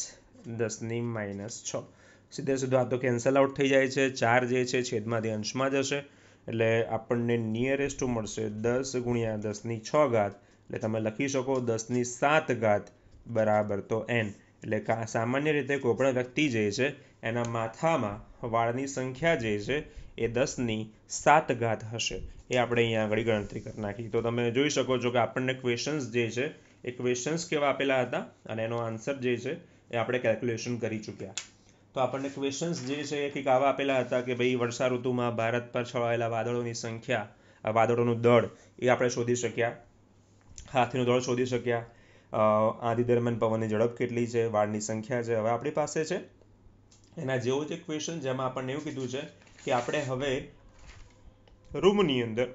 દસની માઇનસ છ સીધે સીધું આ તો કેન્સલ આઉટ થઈ જાય છે ચાર જે છે છેદમાંથી અંશમાં જશે એટલે આપણને નિયરેસ્ટ મળશે દસ ગુણ્યા દસની છ ઘાત એટલે તમે લખી શકો દસની સાત ઘાત બરાબર તો એન એટલે સામાન્ય રીતે કોઈપણ વ્યક્તિ જે છે એના માથામાં વાળની સંખ્યા જે છે એ દસની સાત ઘાત હશે એ આપણે અહીંયા આગળ ગણતરી કરી નાખી તો તમે જોઈ શકો છો કે આપણને ક્વેશન્સ જે છે એ ક્વેશન્સ કેવા આપેલા હતા અને એનો આન્સર જે છે એ આપણે કેલ્ક્યુલેશન કરી ચૂક્યા તો આપણને ક્વેશન્સ જે છે એ કંઈક આવા આપેલા હતા કે ભાઈ વર્ષા ઋતુમાં ભારત પર છવાયેલા વાદળોની સંખ્યા વાદળોનું દળ એ આપણે શોધી શક્યા હાથીનું દળ શોધી શક્યા આંધી દરમિયાન પવનની ઝડપ કેટલી છે વાળની સંખ્યા છે હવે આપણી પાસે છે એના જેવો જ એક ક્વેશ્ચન જેમાં આપણને એવું કીધું છે કે આપણે હવે રૂમની અંદર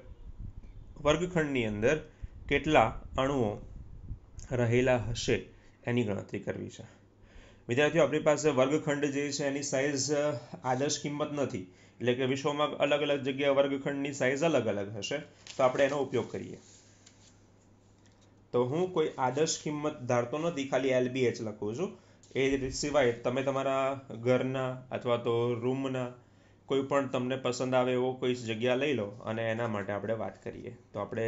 વર્ગખંડની અંદર કેટલા અણુઓ રહેલા હશે એની ગણતરી કરવી છે વિદ્યાર્થીઓ આપણી પાસે વર્ગખંડ જે છે એની સાઇઝ આદર્શ કિંમત નથી એટલે કે વિશ્વમાં અલગ અલગ જગ્યાએ વર્ગખંડની સાઇઝ અલગ અલગ હશે તો આપણે એનો ઉપયોગ કરીએ તો હું કોઈ આદર્શ કિંમત ધારતો નથી ખાલી એલબીએચ લખું છું એ સિવાય તમે તમારા ઘરના અથવા તો રૂમના કોઈ પણ તમને પસંદ આવે એવો કોઈ જગ્યા લઈ લો અને એના માટે આપણે વાત કરીએ તો આપણે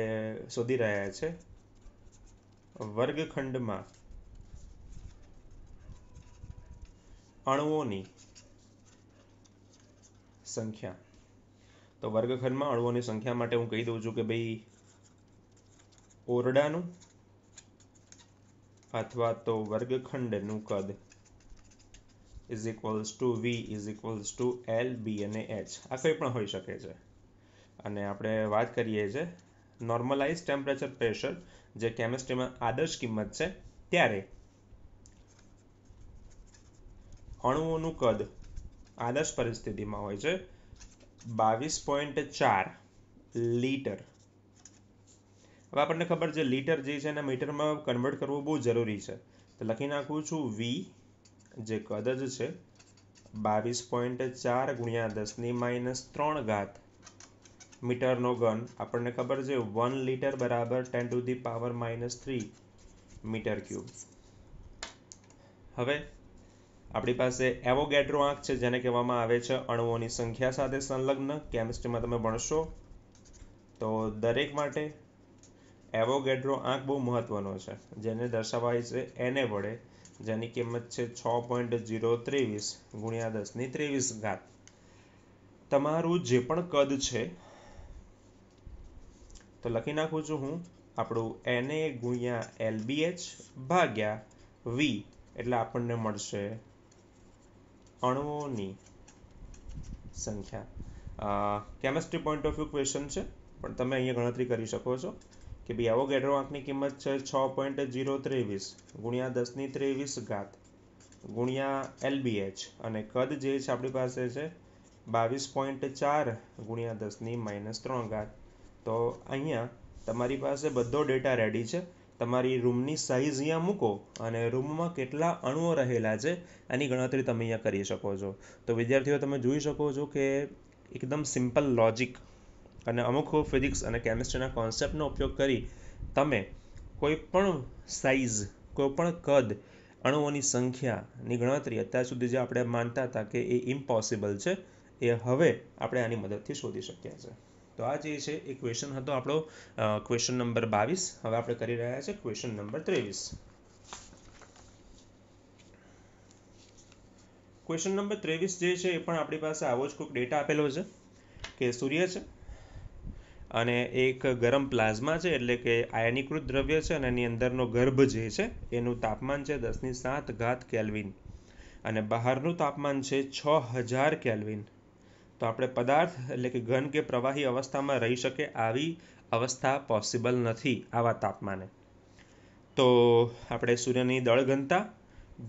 શોધી રહ્યા છે વર્ગખંડમાં અણુઓની સંખ્યા તો વર્ગખંડમાં અણુઓની સંખ્યા માટે હું કહી દઉં છું કે ભાઈ ઓરડાનું અથવા તો વર્ગખંડનું કદ is equals to V is equals to L B અને એચ આ કંઈ પણ હોઈ શકે છે અને આપણે વાત કરીએ છે નોર્મલાઇઝ ટેમ્પરેચર પ્રેશર જે કેમિસ્ટ્રીમાં આદર્શ કિંમત છે ત્યારે અણુઓનું કદ આદર્શ પરિસ્થિતિમાં હોય છે બાવીસ પોઈન્ટ ચાર લીટર હવે આપણને ખબર છે લીટર જે છે એને મીટરમાં કન્વર્ટ કરવું બહુ જરૂરી છે તો લખી નાખું છું વી જે કદ જ છે બાવીસ પોઈન્ટ ચાર ગુણ્યા દસની માઇનસ ત્રણ ઘાત મીટરનો ઘન આપણને ખબર છે વન લીટર બરાબર ten to the power minus three metre cube હવે આપણી પાસે એવો એવોગેડ્રો આંક છે જેને કહેવામાં આવે છે અણુઓની સંખ્યા સાથે સંલગ્ન કેમિસ્ટ્રીમાં તમે ભણશો તો દરેક માટે એવોગેડ્રો આંક બહુ મહત્વનો છે જેને દર્શાવાય છે એને વડે જેની કિંમત છે છ પોઈન્ટ જીરો ત્રેવીસ ગુણ્યા દસની ત્રેવીસ ઘાત તમારું જે પણ કદ છે તો લખી નાખું છું હું આપણું એને ગુણ્યા એલબીએચ ભાગ્યા વી એટલે આપણને મળશે અણુઓની સંખ્યા chemistry point of view question છે પણ તમે અહીંયા ગણતરી કરી શકો છો કે ભાઈ એવોગેડ્રો આંકની કિંમત છે છ પોઈન્ટ જીરો ત્રેવીસ ગુણ્યા દસની ત્રેવીસ ઘાત ગુણ્યા એલબીએચ અને કદ જે છે આપણી પાસે છે બાવીસ પોઈન્ટ ચાર ગુણ્યા દસની માઇનસ ત્રણ ઘાત તો અહીંયા તમારી પાસે બધો ડેટા રેડી છે તમારી રૂમની સાઇઝ અહીંયા મૂકો અને રૂમમાં કેટલા અણુઓ રહેલા છે એની ગણતરી તમે અહીંયા કરી શકો છો તો વિદ્યાર્થીઓ તમે જોઈ શકો છો કે એકદમ સિમ્પલ લોજિક અને અમુક ફિઝિક્સ અને કેમિસ્ટ્રીના કોન્સેપ્ટનો ઉપયોગ કરી તમે કોઈપણ સાઇઝ કોઈપણ કદ અણુઓની સંખ્યાની ગણતરી અત્યાર સુધી જે આપણે માનતા હતા કે એ ઇમ્પોસિબલ છે એ હવે આપણે આની મદદથી શોધી શક્યા છે તો આ જે છે એ ક્વેશ્ચન હતો આપણો ક્વેશ્ચન નંબર બાવીસ હવે આપણે કરી રહ્યા છે ક્વેશ્ચન નંબર ત્રેવીસ ક્વેશ્ચન નંબર ત્રેવીસ જે છે એ પણ આપણી પાસે આવો જ કોઈક ડેટા આપેલો છે કે સૂર્ય છે અને એક ગરમ પ્લાઝમા છે એટલે કે આયનીકૃત દ્રવ્ય છે અને એની અંદરનો ગર્ભ જે છે એનું તાપમાન છે દસની સાત ઘાત કેલ્વિન અને બહારનું તાપમાન છે છ હજાર કેલ્વિન તો આપણે પદાર્થ એટલે કે ઘન કે પ્રવાહી અવસ્થામાં રહી શકે આવી અવસ્થા પોસિબલ નથી આવા તાપમાને તો આપણે સૂર્યની દળ ઘનતા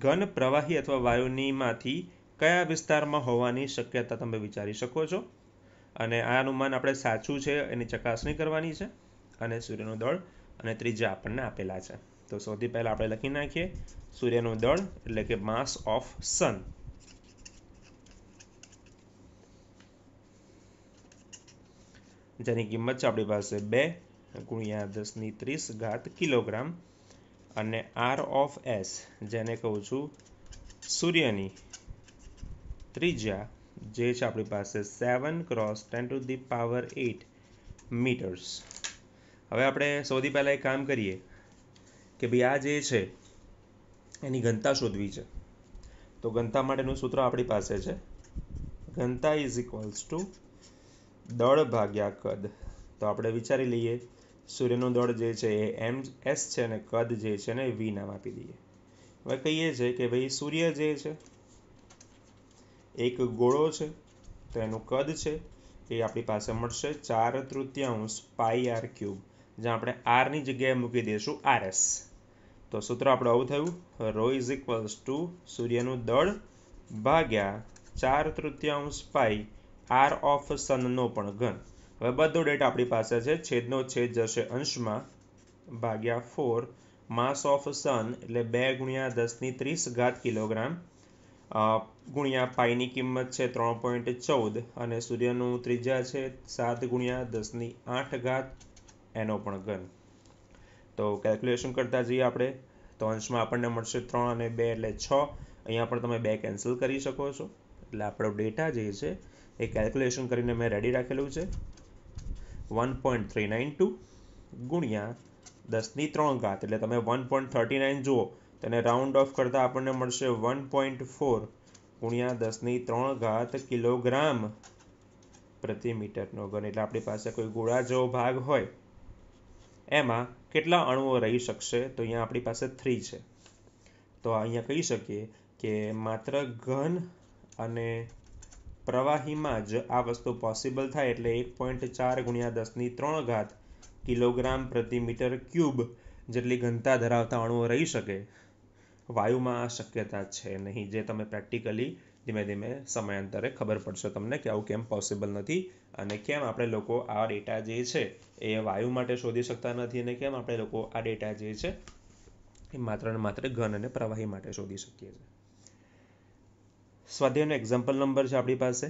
ઘન પ્રવાહી અથવા વાયુનીમાંથી કયા વિસ્તારમાં હોવાની શક્યતા તમે વિચારી શકો છો અને આ અનુમાન આપણે સાચું છે એની ચકાસણી કરવાની છે અને સૂર્યનો દળ અને ત્રીજા આપણને આપેલા છે તો સૌથી પહેલાં આપણે લખી નાખીએ સૂર્યનો દળ એટલે કે માસ ઓફ સન જેની કિંમત છે આપણી પાસે બે ગુણ્યા દસની ત્રીસ ઘાત કિલોગ્રામ અને આર ઓફ એસ જેને કહું છું સૂર્યની ત્રિજ્યા જે છે આપણી પાસે seven cross ten to the power eight metres હવે આપણે સૌથી પહેલાં એક કામ કરીએ કે ભાઈ આ જે છે એની ઘનતા શોધવી છે તો ઘનતા માટેનું સૂત્ર આપણી પાસે છે ઘનતા ઇઝ ઇક્વલ્સ ટુ દળ ભાગ્યા કદ તો આપણે વિચારી લઈએ સૂર્યનું દળ જે છે એ એમ એસ છે અને કદ જે છે ને વી નામ આપી દઈએ હવે કહીએ છીએ કે ભાઈ સૂર્ય જે છે એક ગોળો છે તો એનું કદ છે એ આપણી પાસે મળશે ચાર તૃતીયાંશ પાઈ આર ક્યુબ જ્યાં આપણે આરની જગ્યાએ મૂકી દઈશું આર એસ તો સૂત્ર આપણે આવું થયું રો ઇઝ ઇક્વલ્સ ટુ સૂર્યનું દળ ભાગ્યા ચાર તૃતીયાંશ પાઈ આર ઓફ સનનો પણ ઘન હવે બધો ડેટા આપણી પાસે છે છેદનો છેદ જશે અંશમાં ભાગ્યા ફોર માસ ઓફ સન એટલે બે ગુણ્યા દસની ત્રીસ ઘાત કિલોગ્રામ ગુણ્યા પાઈની કિંમત છે ત્રણ પોઈન્ટ ચૌદ અને સૂર્યનું ત્રીજા છે સાત ગુણ્યા દસની આઠ ઘાત એનો પણ ઘન તો કેલ્ક્યુલેશન કરતા જઈએ આપણે તો અંશમાં આપણને મળશે ત્રણ અને બે એટલે છ અહીંયા પણ તમે બે કેન્સલ કરી શકો છો એટલે આપણો ડેટા જે છે એ કેલ્ક્યુલેશન કરીને મેં રેડી રાખેલું છે one point three nine two ગુણ્યા દસની ત્રણ ઘાત એટલે તમે વન પોઈન્ટ થર્ટી નાઇન જુઓ તેને રાઉન્ડ ઓફ કરતાં આપણને મળશે વન પોઈન્ટ ફોર ગુણ્યા દસની ત્રણ ઘાત કિલોગ્રામ પ્રતિ મીટરનો ઘન એટલે આપણી પાસે કોઈ ગોળા જેવો ભાગ હોય એમાં કેટલા અણુઓ રહી શકશે તો અહીંયા આપણી પાસે થ્રી છે તો અહીંયા કહી શકીએ કે માત્ર ઘન અને પ્રવાહીમાં જ આ વસ્તુ પોસિબલ થાય એટલે એક પોઈન્ટ ચાર ગુણ્યા દસની ત્રણ ઘાત કિલોગ્રામ પ્રતિ મીટર ક્યુબ જેટલી ઘનતા ધરાવતા અણુઓ રહી શકે વાયુમાં આ શક્યતા છે નહીં જે તમે પ્રેક્ટિકલી ધીમે ધીમે સમયાંતરે ખબર પડશે તમને કે આવું કેમ પોસિબલ નથી અને કેમ આપણે લોકો આ ડેટા જે છે એ વાયુ માટે શોધી શકતા નથી અને કેમ આપણે લોકો આ ડેટા જે છે એ માત્ર ને માત્ર ઘન અને પ્રવાહી માટે શોધી શકીએ છીએ સ્વાધ્યાયનો એક્ઝામ્પલ નંબર છે આપણી પાસે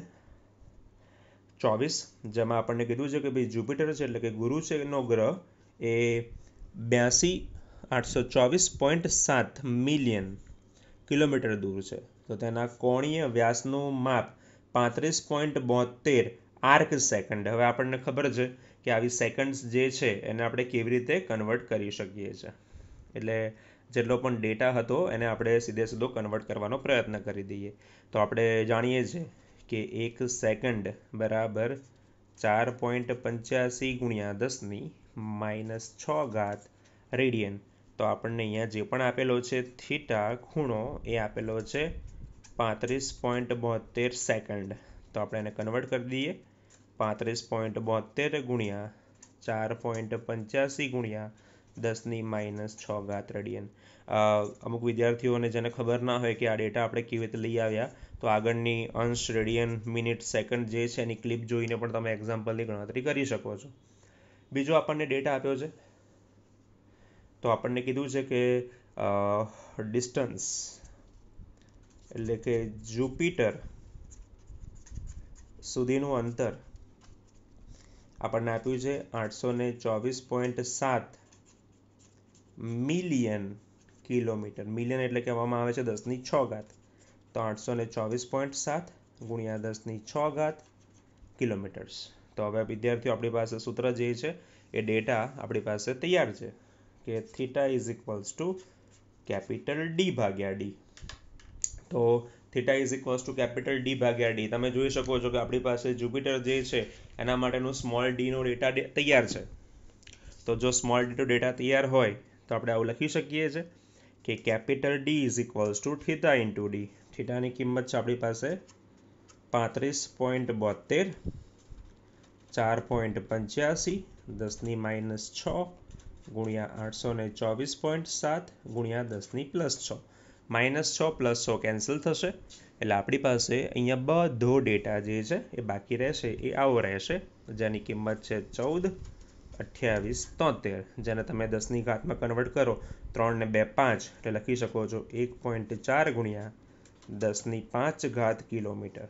ચોવીસ જેમાં આપણને કીધું છે કે ભાઈ જુપિટર છે એટલે કે ગુરુ છે એનો ગ્રહ એ બ્યાસી આઠસો ચોવીસ પોઈન્ટ સાત મિલિયન કિલોમીટર દૂર છે તો તેના કોણીય વ્યાસનું માપ પાંત્રીસ પોઈન્ટ બોતેર આર્ક સેકન્ડ હવે આપણને ખબર છે કે આવી સેકન્ડ્સ જે છે એને આપણે કેવી રીતે કન્વર્ટ કરી શકીએ છીએ એટલે જેટલો પણ ડેટા હતો એને આપણે સીધે સીધો કન્વર્ટ કરવાનો પ્રયત્ન કરી દઈએ તો આપણે જાણીએ છીએ કે એક સેકન્ડ બરાબર ચાર પોઈન્ટ પંચ્યાસી ગુણ્યા દસની માઇનસ છ ઘાત રેડિયન તો આપણને અહીંયા જે પણ આપેલો છે થીટા ખૂણો એ આપેલો છે પાંત્રીસ પોઈન્ટ બોતેર સેકન્ડ તો આપણે એને કન્વર્ટ કરી દઈએ પાંત્રીસ પોઈન્ટ બોતેર ગુણ્યા ચાર પોઈન્ટ પંચ્યાસી ગુણ્યા દસની માઇનસ છ ઘાત રેડિયન અમુક વિદ્યાર્થીઓને જેને ખબર ના હોય કે આ ડેટા આપણે કેવી રીતે લઈ આવ્યા તો આગળની અંશ રેડિયન મિનિટ સેકન્ડ જે છે એની ક્લિપ જોઈને પણ તમે એક્ઝામ્પલની ગણતરી કરી શકો છો બીજો આપણને ડેટા આપ્યો છે તો આપણને કીધું છે કે ડિસ્ટન્સ એટલે કે જુપિટર સુધીનું અંતર આપણને આપ્યું છે આઠસો ને ચોવીસ પોઈન્ટ સાત મિલિયન કિલોમીટર મિલિયન એટલે કહેવામાં આવે છે દસની છ ઘાત તો આઠસો ને ચોવીસ પોઈન્ટ સાત ગુણ્યા દસની છ ઘાત કિલોમીટર્સ તો હવે વિદ્યાર્થીઓ આપણી પાસે સૂત્ર જે છે એ ડેટા આપણી પાસે તૈયાર છે કે theta is equals to capital D ભાગ્યા ડી તો theta is equals to capital D ભાગ્યા ડી તમે જોઈ શકો છો કે આપણી પાસે જુપિટર જે છે એના માટેનું સ્મોલ ડીનો ડેટા તૈયાર છે તો જો સ્મોલ ડીનો ડેટા તૈયાર હોય તો આપણે આવું લખી શકીએ છીએ કે capital D is equals to theta into D થીટાની કિંમત છે આપણી પાસે પાંત્રીસ પોઈન્ટ બોતેર ચાર પોઈન્ટ પંચ્યાસી દસની માઇનસ છ ગુણ્યા આઠસો ને ચોવીસ પોઈન્ટ સાત ગુણ્યા દસની પ્લસ છ માઇનસ છ પ્લસ છ કેન્સલ થશે એટલે આપણી પાસે અહીંયા બધો ડેટા જે છે એ બાકી રહેશે એ આવો રહેશે જેની કિંમત છે ચૌદ અઠ્યાવીસ તોતેર જેને તમે દસની ઘાતમાં કન્વર્ટ કરો ત્રણ ને બે પાંચ એટલે લખી શકો છો એક પોઈન્ટ ચાર ગુણ્યા દસની પાંચ ઘાત કિલોમીટર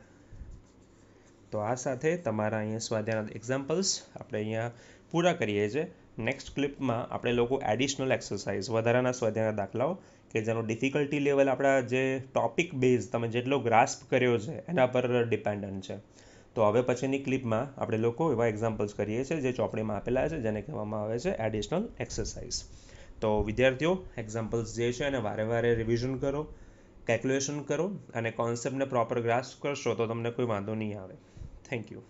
તો આ સાથે તમારા અહીંયા સ્વાધ્યાયના એક્ઝામ્પલ્સ આપણે અહીંયા પૂરા કરીએ છીએ નેક્સ્ટ ક્લિપમાં આપણે લોકો એડિશનલ એક્સરસાઇઝ વધારાના સ્વાધ્યાયના દાખલાઓ કે જેનો ડિફિકલ્ટી લેવલ આપણા જે ટોપિક બેઝ તમે જેટલો ગ્રાસ્પ કર્યો છે એના પર ડિપેન્ડન્ટ છે તો હવે પછીની ક્લિપમાં આપણે લોકો એવા એક્ઝામ્પલ્સ કરીએ છીએ જે ચોપડીમાં આપેલા છે જેને કહેવામાં આવે છે એડિશનલ એક્સરસાઇઝ તો વિદ્યાર્થીઓ એક્ઝામ્પલ્સ જે છે એને વારે વારે રિવિઝન કરો કેલ્ક્યુલેશન કરો અને કોન્સેપ્ટને પ્રોપર ગ્રાસ્પ કરશો તો તમને કોઈ વાંધો નહીં આવે થેન્ક યુ